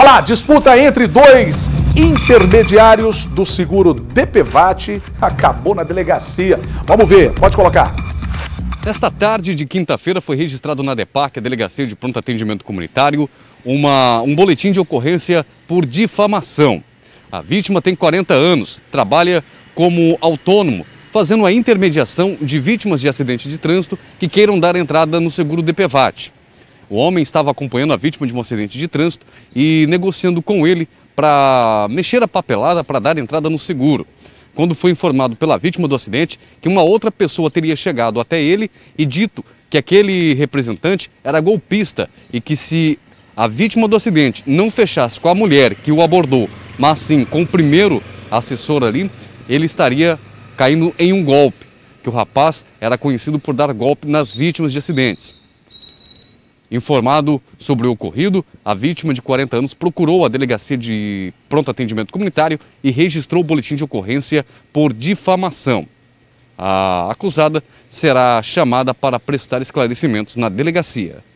Olha lá, disputa entre dois intermediários do seguro DPVAT acabou na delegacia. Vamos ver, pode colocar. Nesta tarde de quinta-feira foi registrado na DEPAC, a Delegacia de Pronto Atendimento Comunitário, uma, um boletim de ocorrência por difamação. A vítima tem 40 anos, trabalha como autônomo, fazendo a intermediação de vítimas de acidente de trânsito que queiram dar entrada no seguro DPVAT. O homem estava acompanhando a vítima de um acidente de trânsito e negociando com ele para mexer a papelada para dar entrada no seguro. Quando foi informado pela vítima do acidente que uma outra pessoa teria chegado até ele e dito que aquele representante era golpista e que se a vítima do acidente não fechasse com a mulher que o abordou, mas sim com o primeiro assessor ali, ele estaria caindo em um golpe, que o rapaz era conhecido por dar golpe nas vítimas de acidentes. Informado sobre o ocorrido, a vítima de 40 anos procurou a Delegacia de Pronto Atendimento Comunitário e registrou o boletim de ocorrência por difamação. A acusada será chamada para prestar esclarecimentos na delegacia.